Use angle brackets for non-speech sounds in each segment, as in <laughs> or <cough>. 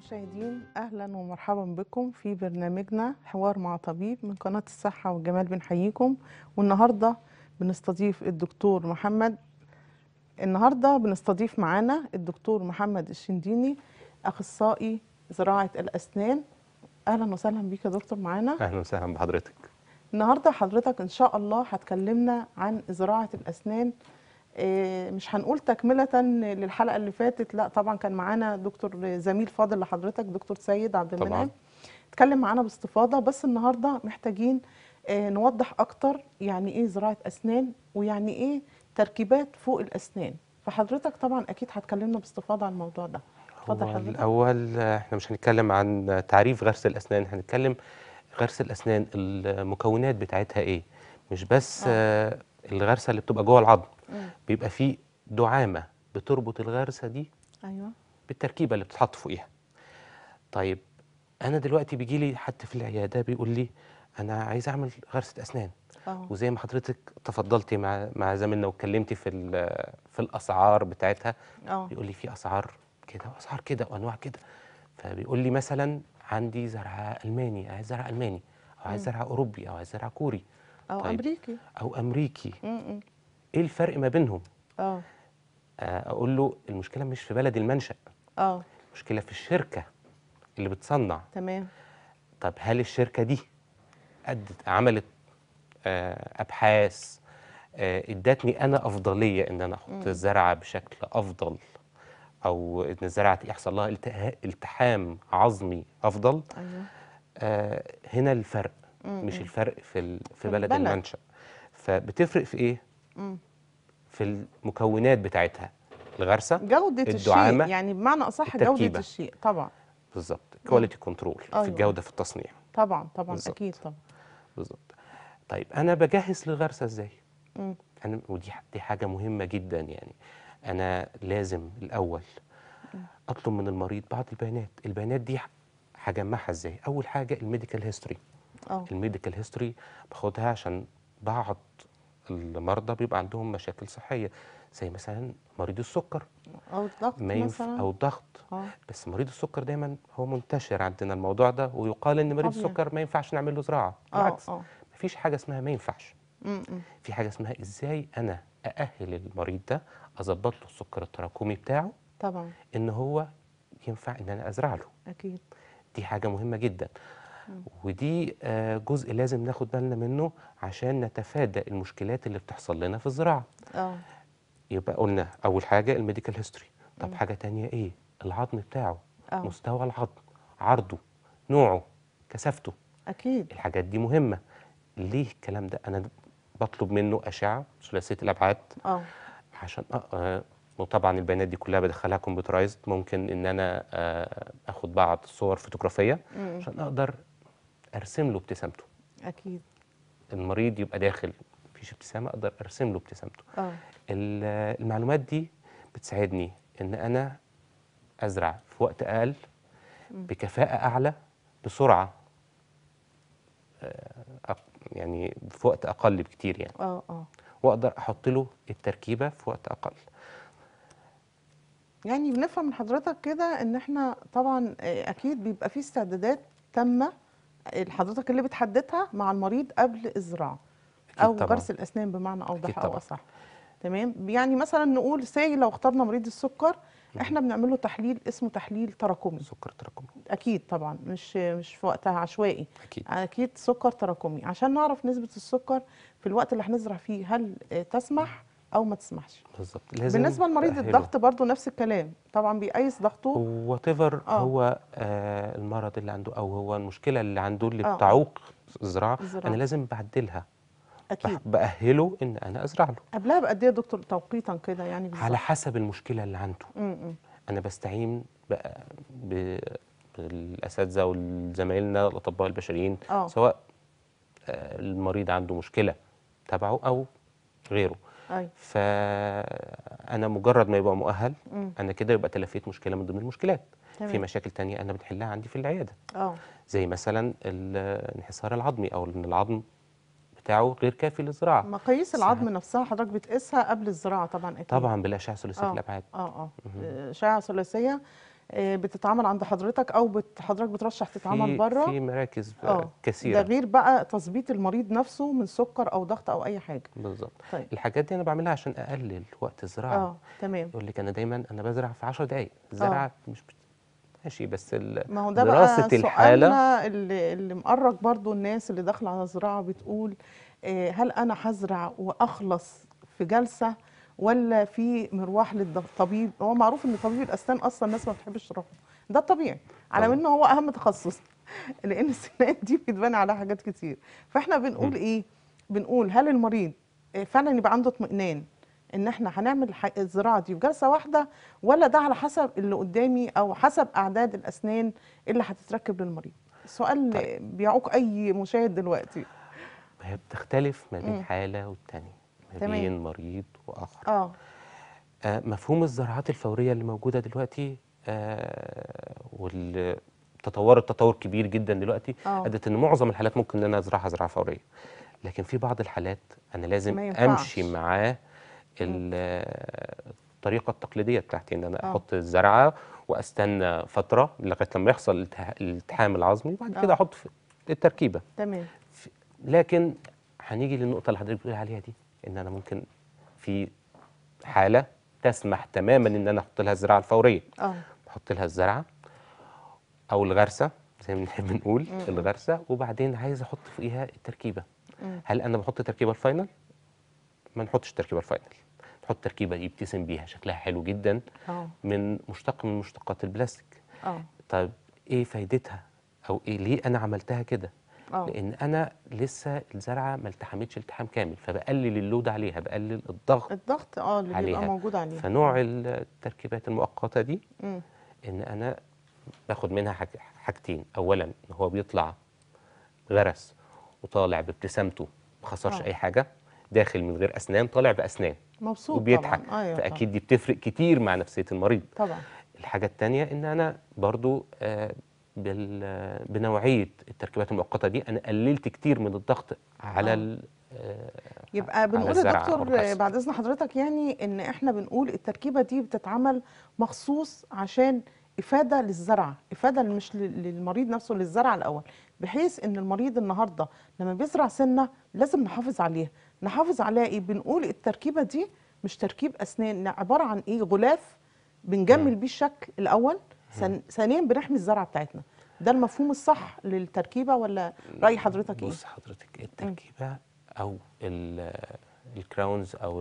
المشاهدين اهلا ومرحبا بكم في برنامجنا حوار مع طبيب من قناه الصحه والجمال بنحييكم والنهارده بنستضيف الدكتور محمد النهارده بنستضيف معانا الدكتور محمد الشنديني اخصائي زراعه الاسنان اهلا وسهلا بيك يا دكتور معانا اهلا وسهلا بحضرتك النهارده حضرتك ان شاء الله هتكلمنا عن زراعه الاسنان آه، مش هنقول تكملة للحلقة اللي فاتت لا طبعا كان معانا دكتور زميل فاضل لحضرتك دكتور سيد عبد المنعم اتكلم معانا باستفاضة بس النهاردة محتاجين آه، نوضح أكتر يعني إيه زراعة أسنان ويعني إيه تركيبات فوق الأسنان فحضرتك طبعا أكيد هتكلمنا باستفاضة عن الموضوع ده اتفضل حضرتك الأول احنا مش هنتكلم عن تعريف غرس الأسنان هنتكلم غرس الأسنان المكونات بتاعتها إيه مش بس آه. آه، الغرسه اللي بتبقى جوه العظم بيبقى في دعامه بتربط الغرسه دي ايوه بالتركيبه اللي بتتحط فوقيها طيب انا دلوقتي بيجي لي حد في العياده بيقول لي انا عايز اعمل غرسه اسنان أوه. وزي ما حضرتك تفضلتي مع مع زميلنا واتكلمتي في في الاسعار بتاعتها أوه. بيقول لي في اسعار كده واسعار كده وانواع كده فبيقول لي مثلا عندي زرع الماني عايز زرع الماني او عايز زرع اوروبي او عايز زرع كوري او طيب امريكي او امريكي م -م. ايه الفرق ما بينهم آه. اه اقول له المشكله مش في بلد المنشا اه المشكله في الشركه اللي بتصنع تمام طب هل الشركه دي أدت عملت آه، ابحاث آه، ادتني انا افضليه ان انا احط الزرعه بشكل افضل او ان الزرعه يحصل لها التحام عظمي افضل أيوه. آه هنا الفرق مم. مش الفرق في في بلد المنشا فبتفرق في ايه في المكونات بتاعتها الغرسه جوده الدعامه الشيء يعني بمعنى اصح جوده الشيء طبعا بالظبط كواليتي كنترول في أيوة. الجوده في التصنيع طبعا طبعا بالزبط. اكيد طبعا بالظبط طيب انا بجهز للغرسه ازاي مم. انا ودي دي حاجه مهمه جدا يعني انا لازم الاول اطلب من المريض بعض البيانات البيانات دي هجمعها ازاي اول حاجه الميديكال هيستوري الميديكال هيستوري باخدها عشان بعض المرضى بيبقى عندهم مشاكل صحيه زي مثلا مريض السكر او الضغط مثلا او الضغط أوه. بس مريض السكر دايما هو منتشر عندنا الموضوع ده ويقال ان مريض السكر ما ينفعش نعمل له زراعه آه، بالعكس آه. مفيش حاجه اسمها ما ينفعش م -م. في حاجه اسمها ازاي انا ااهل المريض ده اظبط له السكر التراكمي بتاعه طبعا ان هو ينفع ان انا ازرع له اكيد دي حاجه مهمه جدا ودي آه، جزء لازم ناخد بالنا منه عشان نتفادى المشكلات اللي بتحصل لنا في الزراعه اه يبقى قلنا اول حاجه الميديكال هيستوري طب م. حاجه تانية ايه العظم بتاعه أوه. مستوى العظم عرضه نوعه كثافته اكيد الحاجات دي مهمه ليه الكلام ده انا بطلب منه اشعه ثلاثيه الابعاد اه عشان أه وطبعا البيانات دي كلها بدخلها كمبيوترايزد ممكن ان انا آه، اخد بعض صور فوتوغرافيه عشان اقدر ارسم له ابتسامته اكيد المريض يبقى داخل مفيش ابتسامه اقدر ارسم له ابتسامته اه المعلومات دي بتساعدني ان انا ازرع في وقت اقل بكفاءه اعلى بسرعه آه، يعني في وقت اقل بكتير يعني اه اه واقدر احط له التركيبه في وقت اقل يعني بنفهم من حضرتك كده ان احنا طبعا آه، اكيد بيبقى في استعدادات تامه حضرتك اللي بتحددها مع المريض قبل الزراعه او طبعًا. غرس الاسنان بمعنى اوضح او اصح تمام يعني مثلا نقول ساي لو اخترنا مريض السكر احنا بنعمل له تحليل اسمه تحليل تراكمي سكر تراكمي اكيد طبعا مش مش في وقتها عشوائي اكيد اكيد سكر تراكمي عشان نعرف نسبه السكر في الوقت اللي هنزرع فيه هل تسمح او ما تسمحش بالظبط بالنسبه لمريض الضغط برضو نفس الكلام طبعا بيقيس ضغطه وات آه. هو آه المرض اللي عنده او هو المشكله اللي عنده اللي آه. بتعوق الزراعه انا لازم بعدلها اكيد باهله ان انا ازرع له قبلها بقد ايه يا دكتور توقيتا كده يعني بالزبط. على حسب المشكله اللي عنده م -م. انا بستعين بالاساتذه والزمايلنا الاطباء البشريين أوه. سواء آه، المريض عنده مشكله تبعه او غيره فانا مجرد ما يبقى مؤهل انا كده يبقى تلفيت مشكله من ضمن المشكلات تمام. في مشاكل تانية انا بنحلها عندي في العياده اه زي مثلا الانحسار العظمي او ان العظم بتاعه غير كافي للزراعه مقاييس العظم نفسها حضرتك بتقيسها قبل الزراعه طبعا اكيد طبعا بالاشعه ثلاثيه الابعاد آه. اه اه اشعه ثلاثيه آه، بتتعمل عند حضرتك او حضرتك بترشح تتعمل بره في مراكز آه. كثيره ده غير بقى تظبيط المريض نفسه من سكر او ضغط او اي حاجه بالظبط طيب. الحاجات دي انا بعملها عشان اقلل وقت الزراعه اه تمام يقول لك انا دايما انا بزرع في 10 دقائق الزراعه آه. مش بت... ماشي بس ما هو ده دراسه بقى الحاله اللي, اللي مقرق برضو الناس اللي داخله على الزراعه بتقول هل انا هزرع واخلص في جلسه ولا في مروح للطبيب هو معروف ان طبيب الاسنان اصلا الناس ما بتحبش تروح ده الطبيعي على انه هو اهم تخصص <laughs> لان السنان دي بتبان على حاجات كتير فاحنا بنقول م. ايه بنقول هل المريض فعلا يبقى عنده اطمئنان ان احنا هنعمل الزراعه دي في جلسه واحده ولا ده على حسب اللي قدامي او حسب اعداد الاسنان اللي هتتركب للمريض سؤال طيب. بيعوق اي مشاهد دلوقتي هي بتختلف ما بين م. حاله والتانيه ما بين مريض واخر آه. اه مفهوم الزراعات الفوريه اللي موجوده دلوقتي آه، واللي تطورت تطور كبير جدا دلوقتي آه. ادت ان معظم الحالات ممكن ان انا ازرعها زراعه فوريه لكن في بعض الحالات انا لازم امشي معاه الطريقه التقليديه بتاعتي ان انا أوه. احط الزرعه واستنى فتره لغايه لما يحصل الالتحام العظمي وبعد كده احط في التركيبه تمام لكن هنيجي للنقطه اللي حضرتك بتقول عليها دي ان انا ممكن في حاله تسمح تماما ان انا احط لها الزراعه الفوريه اه بحط لها الزرعه او الغرسه زي ما بنحب نقول الغرسه وبعدين عايز احط فوقيها التركيبه مم. هل انا بحط تركيبه الفاينل ما نحطش تركيبه الفاينل نحط تركيبه يبتسم بيها شكلها حلو جدا أوه. من مشتق من مشتقات البلاستيك اه طب ايه فايدتها او ايه ليه انا عملتها كده آه. لان انا لسه الزرعه ما التحمتش التحام كامل فبقلل اللود عليها بقلل الضغط الضغط اه اللي عليها. بيبقى موجود عليها فنوع التركيبات المؤقته دي م. ان انا باخد منها حاجتين اولا ان هو بيطلع غرس وطالع بابتسامته ما خسرش آه. اي حاجه داخل من غير اسنان طالع باسنان مبسوط وبيضحك طبعا. أيوة فاكيد طبعا. دي بتفرق كتير مع نفسيه المريض طبعا الحاجه الثانيه ان انا برضو آه بنوعيه التركيبات المؤقته دي انا قللت كتير من الضغط على آه. ال آه، يبقى بنقول يا دكتور بعد اذن حضرتك يعني ان احنا بنقول التركيبه دي بتتعمل مخصوص عشان افاده للزرع افاده مش للمريض نفسه للزرع الاول بحيث ان المريض النهارده لما بيزرع سنه لازم نحافظ عليها نحافظ عليها ايه بنقول التركيبه دي مش تركيب اسنان عباره عن ايه غلاف بنجمل بيه الشكل الاول ثانيا بنحمي الزرعه بتاعتنا ده المفهوم الصح للتركيبه ولا راي حضرتك ايه بص حضرتك التركيبه او الكراونز او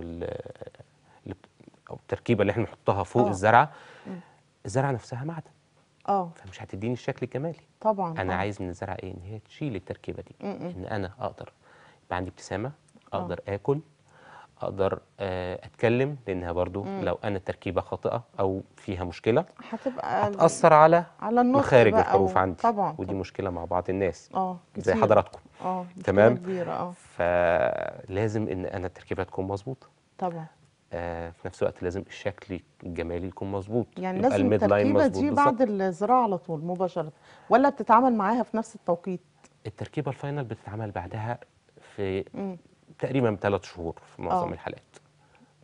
او التركيبه اللي احنا بنحطها فوق أوه. الزرعه الزرعه نفسها معدن اه فمش هتديني الشكل الجمالي طبعا انا طبعا. عايز من الزرعه ايه ان هي تشيل التركيبه دي م -م. ان انا اقدر يبقى عندي ابتسامه آه. اقدر أوه. اكل اقدر آه، اتكلم لانها برضو مم. لو انا التركيبه خاطئه او فيها مشكله هتبقى هتاثر على على النطق مخارج الحروف عندي طبعا ودي مشكله مع بعض الناس اه زي حضراتكم اه تمام كبيره اه فلازم ان انا التركيبه تكون مظبوطه طبعا آه في نفس الوقت لازم الشكل الجمالي يكون مظبوط يعني لازم التركيبه دي بعد الزراعه على طول مباشره ولا بتتعامل معاها في نفس التوقيت التركيبه الفاينل بتتعمل بعدها في مم. تقريبا ثلاث شهور في معظم آه. الحالات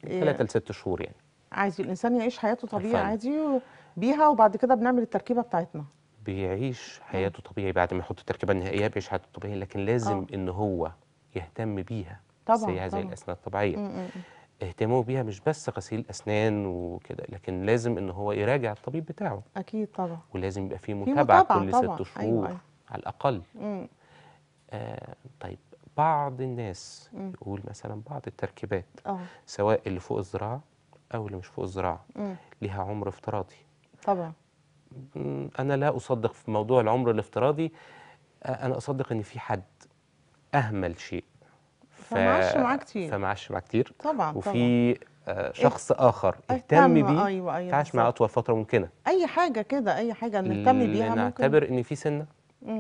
ثلاثة إيه. لست شهور يعني عادي الإنسان يعيش حياته طبيعي الفن. عادي بيها وبعد كده بنعمل التركيبة بتاعتنا بيعيش آه. حياته طبيعي بعد ما يحط التركيبة النهائية بيعيش حياته طبيعي لكن لازم أوه. إن هو يهتم بيها طبعا زي هذه الأسنان الطبيعية م -م. اهتمامه بيها مش بس غسيل اسنان وكده لكن لازم ان هو يراجع الطبيب بتاعه اكيد طبعا ولازم يبقى في متابعه, متابعة كل ست أيوة، شهور أيوة. على الاقل آه طيب بعض الناس مم. يقول مثلا بعض التركيبات أوه. سواء اللي فوق الزراعه او اللي مش فوق الزراعه لها عمر افتراضي طبعا انا لا اصدق في موضوع العمر الافتراضي انا اصدق ان في حد اهمل شيء ف... فمعاش معاه كتير فمعاش معاه كتير طبعا وفي طبعا. آه شخص اخر اهتم بيه أيوة أيوة تعاش معاه اطول فتره ممكنه اي حاجه كده اي حاجه نهتم بيها ممكن نعتبر ان في سنه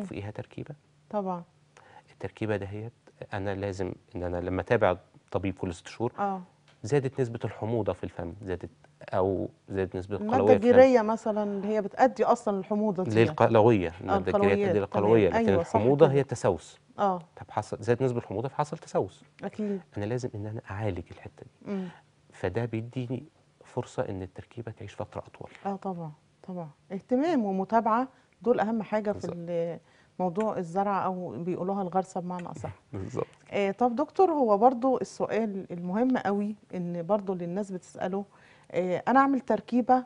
فيها تركيبه طبعا التركيبه دهيت انا لازم ان انا لما اتابع طبيب كل ست شهور اه زادت نسبه الحموضه في الفم زادت او زادت نسبه القلويه الماده الجيريه مثلا اللي هي بتؤدي اصلا الحموضه دي للقلويه آه، الماده الجيريه بتؤدي للقلويه أيوة، لكن أيوة الحموضه هي التسوس اه طب حصل زادت نسبه الحموضه فحصل تسوس اكيد انا لازم ان انا اعالج الحته دي م. فده بيديني فرصه ان التركيبه تعيش فتره اطول اه طبعا طبعا اهتمام ومتابعه دول اهم حاجه في موضوع الزرع او بيقولوها الغرسه بمعنى اصح بالظبط آه طب دكتور هو برضو السؤال المهم قوي ان برضو اللي الناس بتساله آه انا اعمل تركيبه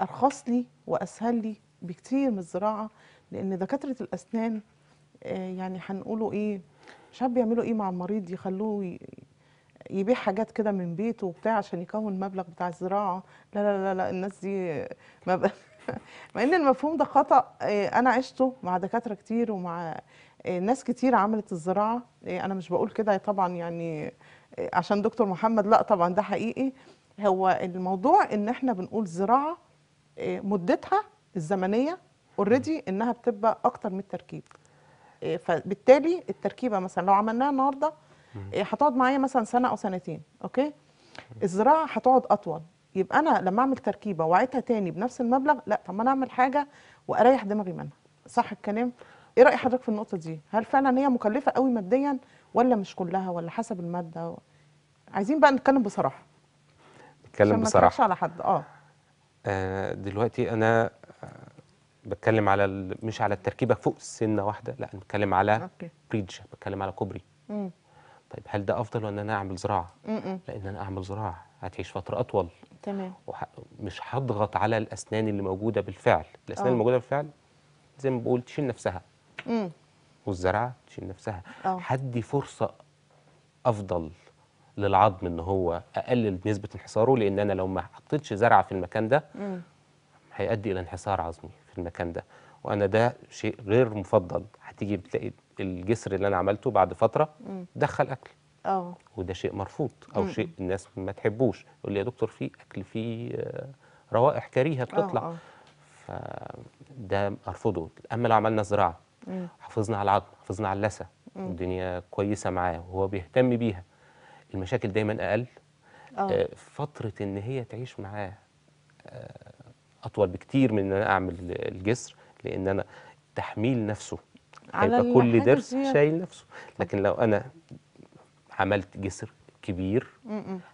ارخص لي واسهل لي بكتير من الزراعه لان دكاتره الاسنان آه يعني هنقولوا ايه مش عارف بيعملوا ايه مع المريض يخلوه يبيع حاجات كده من بيته وبتاع عشان يكون مبلغ بتاع الزراعه لا لا لا, لا الناس دي ما <laughs> <laughs> مع ان المفهوم ده خطا آه، انا عشته مع دكاتره كتير ومع آه، ناس كتير عملت الزراعه آه، انا مش بقول كده طبعا يعني عشان دكتور محمد لا طبعا ده حقيقي هو الموضوع ان احنا بنقول زراعه مدتها الزمنيه اوريدي انها بتبقى اكتر من التركيب فبالتالي التركيبه مثلا لو عملناها النهارده هتقعد معايا مثلا سنه او سنتين اوكي الزراعه هتقعد اطول يبقى انا لما اعمل تركيبه واعيدها تاني بنفس المبلغ لا طب ما انا اعمل حاجه واريح دماغي منها صح الكلام ايه راي حضرتك في النقطه دي هل فعلا هي مكلفه قوي ماديا ولا مش كلها ولا حسب الماده و... عايزين بقى نتكلم بصراحه نتكلم بصراحه على حد اه, آه، دلوقتي انا آه، بتكلم على ال... مش على التركيبه فوق السنه واحده لا بتكلم على بريدج بتكلم على كوبري مم. طيب هل ده افضل ولا انا اعمل زراعه م-م. لان انا اعمل زراعه هتعيش فتره اطول تمام وح... مش هضغط على الاسنان اللي موجوده بالفعل الاسنان آه. اللي موجوده بالفعل زي ما بقول تشيل نفسها امم والزرعه تشيل نفسها أوه. هدي فرصه افضل للعظم ان هو اقلل نسبه انحساره لان انا لو ما حطيتش زرعه في المكان ده مم. هيؤدي الى انحسار عظمي في المكان ده وانا ده شيء غير مفضل هتيجي بتلاقي الجسر اللي انا عملته بعد فتره دخل اكل اه وده شيء مرفوض او مم. شيء الناس ما تحبوش يقول لي يا دكتور في اكل فيه آه، روائح كريهه بتطلع أوه. فده ارفضه اما لو عملنا زراعه حافظنا على العظم حافظنا على اللثه الدنيا كويسه معاه وهو بيهتم بيها المشاكل دايما اقل آه فتره ان هي تعيش معاه آه، اطول بكتير من ان انا اعمل الجسر لان انا تحميل نفسه هيبقى كل درس شايل نفسه لكن لو انا عملت جسر كبير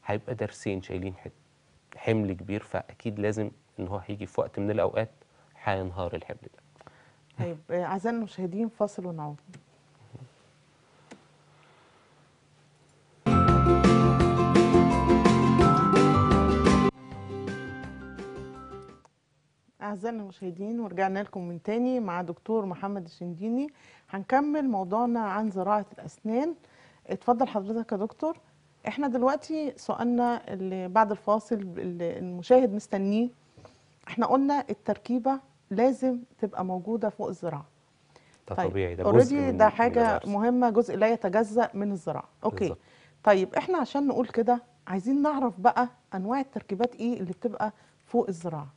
هيبقى درسين شايلين حمل كبير فاكيد لازم ان هو هيجي في وقت من الاوقات هينهار الحمل ده طيب اعزائي المشاهدين فاصل ونعود أعزائنا المشاهدين ورجعنا لكم من تاني مع دكتور محمد الشنديني هنكمل موضوعنا عن زراعة الأسنان اتفضل حضرتك يا دكتور احنا دلوقتي سؤالنا اللي بعد الفاصل اللي المشاهد مستنيه احنا قلنا التركيبة لازم تبقى موجودة فوق الزراعة ده طيب طبيعي ده جزء ده حاجة من مهمة جزء لا يتجزأ من الزراعة اوكي بالزبط. طيب احنا عشان نقول كده عايزين نعرف بقى انواع التركيبات ايه اللي بتبقى فوق الزراعه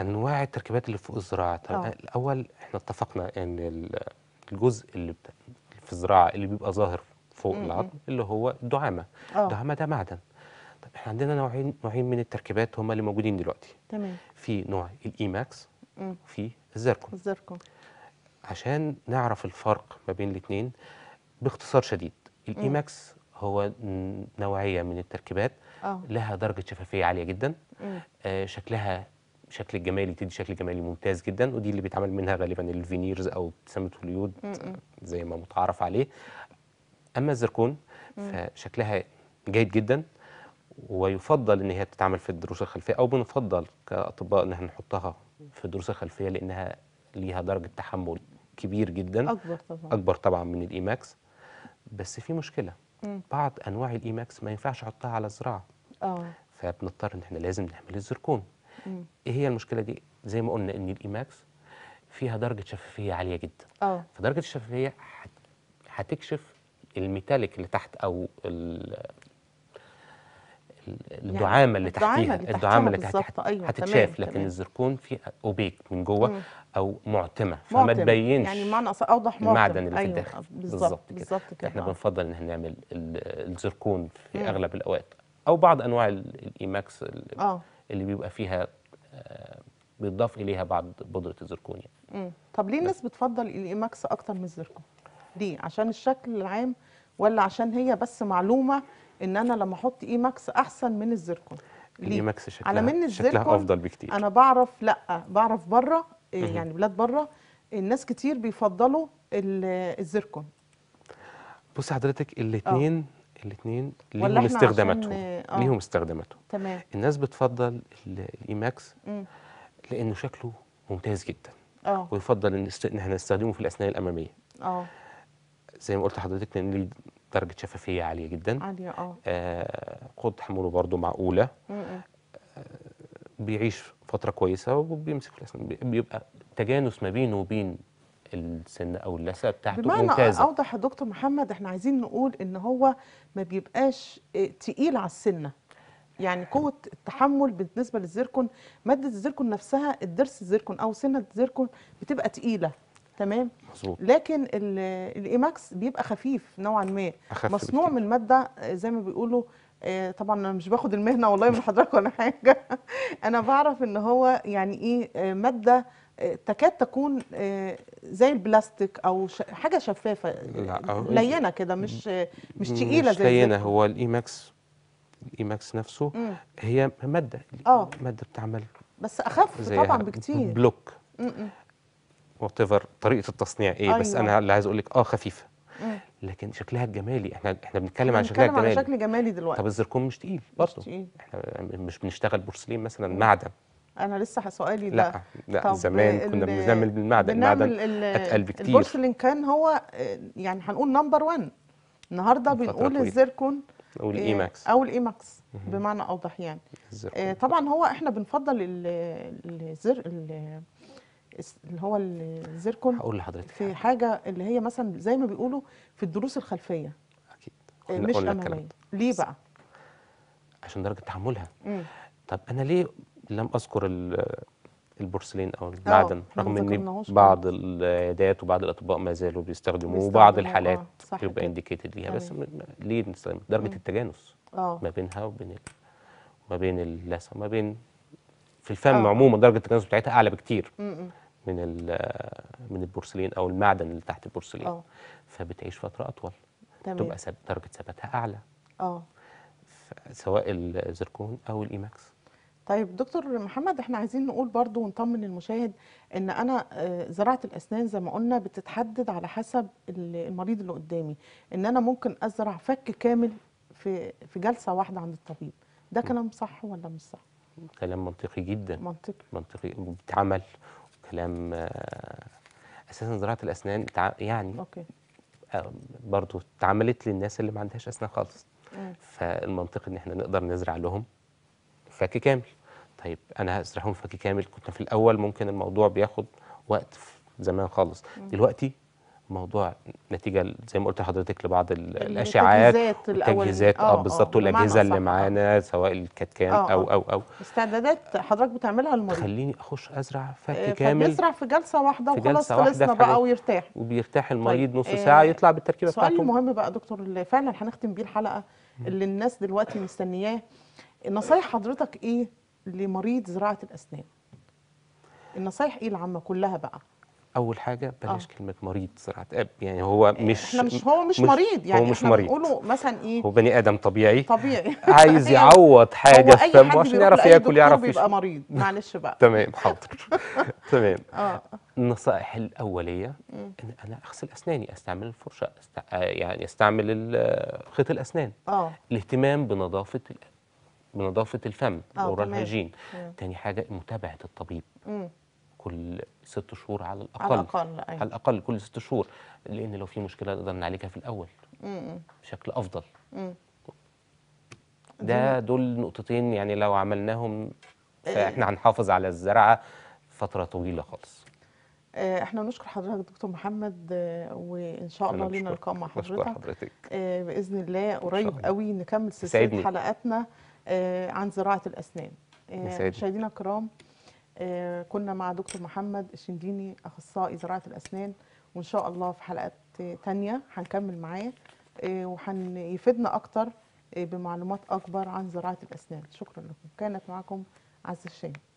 انواع التركيبات اللي فوق الزراعه أوه. الاول احنا اتفقنا ان الجزء اللي في الزراعه اللي بيبقى ظاهر فوق م -م. العظم اللي هو الدعامه آه. الدعامه ده معدن طب احنا عندنا نوعين نوعين من التركيبات هما اللي موجودين دلوقتي تمام في نوع الايماكس وفي الزركون الزركون عشان نعرف الفرق ما بين الاثنين باختصار شديد الايماكس هو نوعيه من التركيبات أوه. لها درجه شفافيه عاليه جدا آه شكلها شكل الجمالي بتدي شكل جمالي ممتاز جدا ودي اللي بيتعمل منها غالبا الفينيرز او ابتسامه هوليود زي ما متعارف عليه اما الزركون فشكلها جيد جدا ويفضل ان هي تتعمل في الدروس الخلفيه او بنفضل كاطباء ان احنا نحطها في الدروس الخلفيه لانها ليها درجه تحمل كبير جدا اكبر طبعا اكبر طبعا من الايماكس بس في مشكله مم. بعض انواع الايماكس ما ينفعش احطها على الزراعه اه فبنضطر ان احنا لازم نعمل الزركون مم. ايه هي المشكله دي زي ما قلنا ان الايماكس فيها درجه شفافيه عاليه جدا اه فدرجه الشفافيه هتكشف الميتاليك اللي تحت او الدعامه يعني اللي تحتيها الدعامه اللي تحتيها أيوة هتتشاف لكن تمام. الزركون فيه اوبيك من جوه مم. او معتمه فما تبينش يعني معنى اوضح معتم المعدن اللي أيوة. في الداخل بالظبط كده. كده احنا آه. بنفضل ان احنا نعمل الزركون في مم. اغلب الاوقات او بعض انواع الايماكس اه اللي بيبقى فيها آه، بيضاف اليها بعض بودره الزركون يعني. طب ليه الناس بتفضل الايماكس اكتر من الزركون؟ ليه؟ عشان الشكل العام ولا عشان هي بس معلومه ان انا لما احط ايماكس احسن من الزركون؟ الايماكس شكلها على من الزركون شكلها افضل بكتير انا بعرف لا بعرف بره إيه يعني بلاد بره الناس كتير بيفضلوا الزركون بص حضرتك الاثنين آه. الاثنين ليهم استخداماتهم آه. ليهم استخداماتهم تمام الناس بتفضل الايماكس لانه شكله ممتاز جدا اه ويفضل ان احنا نستخدمه في الاسنان الاماميه اه زي ما قلت لحضرتك لان ليه درجه شفافيه عاليه جدا عاليه اه, آه، قد حموله برده برضه معقوله آه بيعيش فتره كويسه وبيمسك الاسنان بيبقى تجانس ما بينه وبين السن او اللثه بتاعته بمعنى ممتازه اوضح يا دكتور محمد احنا عايزين نقول ان هو ما بيبقاش آه، تقيل على السنه يعني قوه التحمل بالنسبه للزيركون ماده الزيركون نفسها الضرس الزيركون او سنه الزيركون بتبقى تقيله تمام مظبوط لكن الايماكس بيبقى خفيف نوعا ما مصنوع بكتير. من ماده آه، زي ما بيقولوا آه، طبعا انا مش باخد المهنه والله من حضرتك ولا حاجه <laughs> انا بعرف ان هو يعني ايه ماده تكاد تكون آه، زي البلاستيك او حاجه شفافه إيه؟ لينه كده مش مش تقيله مش لينه هو الايماكس الايماكس نفسه مم. هي ماده اه ماده بتعمل بس اخف طبعا بكتير بلوك وات ايفر طريقه التصنيع ايه أيوة. بس انا اللي عايز اقول لك اه خفيفه لكن شكلها الجمالي احنا احنا بنتكلم عن شكلها الجمالي بنتكلم عن شكل جمالي دلوقتي طب الزركون مش تقيل برضه مش تقيل احنا مش بنشتغل بورسلين مثلا معدن انا لسه سؤالي ده لا لا زمان كنا بنعمل بالمعدن المعدن اتقل بكتير البورسلين كان هو يعني هنقول نمبر 1 النهارده بنقول الزيركون آه، او الايماكس او الايماكس بمعنى اوضح يعني الزركون. آه، طبعا هو احنا بنفضل الزر اللي هو الزيركون هقول لحضرتك في حاجه اللي هي مثلا زي ما بيقولوا في الدروس الخلفيه اكيد آه، مش اماميه ليه بقى عشان درجه تحملها مم. طب انا ليه لم اذكر البورسلين او آه، المعدن رغم ان بعض العيادات وبعض الاطباء ما زالوا بيستخدموه وبعض آه، الحالات بيبقى انديكيتد ليها بس ليه درجه درجه التجانس أوه. ما بينها وبين ما بين اللثه ما بين في الفم أوه. عموما درجه التجانس بتاعتها اعلى بكتير مم. من من البورسلين او المعدن اللي تحت البورسلين أوه. فبتعيش فتره اطول تمام. تبقى درجه ثباتها اعلى اه سواء الزركون او الايماكس طيب دكتور محمد احنا عايزين نقول برضو ونطمن المشاهد ان انا آه، زراعه الاسنان زي ما قلنا بتتحدد على حسب المريض اللي قدامي ان انا ممكن ازرع فك كامل في في جلسه واحده عند الطبيب ده كلام صح ولا مش صح كلام منطقي جدا منطقي منطقي وبيتعمل وكلام آه، اساسا زراعه الاسنان يعني اوكي آه، برضه اتعملت للناس اللي ما عندهاش اسنان خالص فالمنطقي ان احنا نقدر نزرع لهم فك كامل طيب انا هسرحهم فك كامل كنت في الاول ممكن الموضوع بياخد وقت زمان خالص دلوقتي موضوع نتيجه زي ما قلت لحضرتك لبعض الاشعاعات التجهيزات آه،, آه،, اه بالظبط والاجهزه اللي معانا سواء الكتكان أو, آه، او او او استعدادات حضرتك بتعملها للمريض خليني اخش ازرع فك كامل فبيزرع في جلسه واحده وخلاص خلصنا بقى ويرتاح وبيرتاح طيب، المريض نص ساعه يطلع بالتركيبه بتاعته سؤال مهم بقى دكتور اللي فعلا هنختم بيه الحلقه اللي الناس دلوقتي مستنياه نصايح حضرتك ايه لمريض زراعه الاسنان النصايح ايه العامه كلها بقى اول حاجه بلاش آه. كلمه مريض زراعه اب آه، يعني هو مش احنا مش هو مش, مش مريض يعني هو مش احنا مريض. بنقوله مثلا ايه هو بني ادم طبيعي طبيعي <laughs> عايز أيوة. يعوض حاجه في فمه عشان يعرف ياكل يعرف يبقى مريض <laughs> معلش بقى تمام حاضر <laughs> تمام آه. النصائح الاوليه ان انا اغسل اسناني استعمل الفرشه أست... آه، يعني استعمل خيط الاسنان آه. الاهتمام بنظافه بنظافه الفم آه، اورال هيجين تاني حاجه متابعه الطبيب مم. كل ست شهور على الاقل على الاقل أيوة. على الاقل كل ست شهور لان لو في مشكله نقدر نعالجها في الاول مم. بشكل افضل مم. ده دول نقطتين يعني لو عملناهم آه. فاحنا هنحافظ على الزرعه فتره طويله خالص آه، احنا نشكر حضرتك دكتور محمد وان شاء الله لنا لقاء مع حضرتك, حضرتك. باذن الله قريب قوي نكمل سلسله حلقاتنا آه، عن زراعه الاسنان آه، مشاهدينا الكرام آه، كنا مع دكتور محمد الشنديني اخصائي زراعه الاسنان وان شاء الله في حلقات تانية هنكمل معاه وهيفيدنا اكتر بمعلومات اكبر عن زراعه الاسنان شكرا لكم كانت معكم عز الشام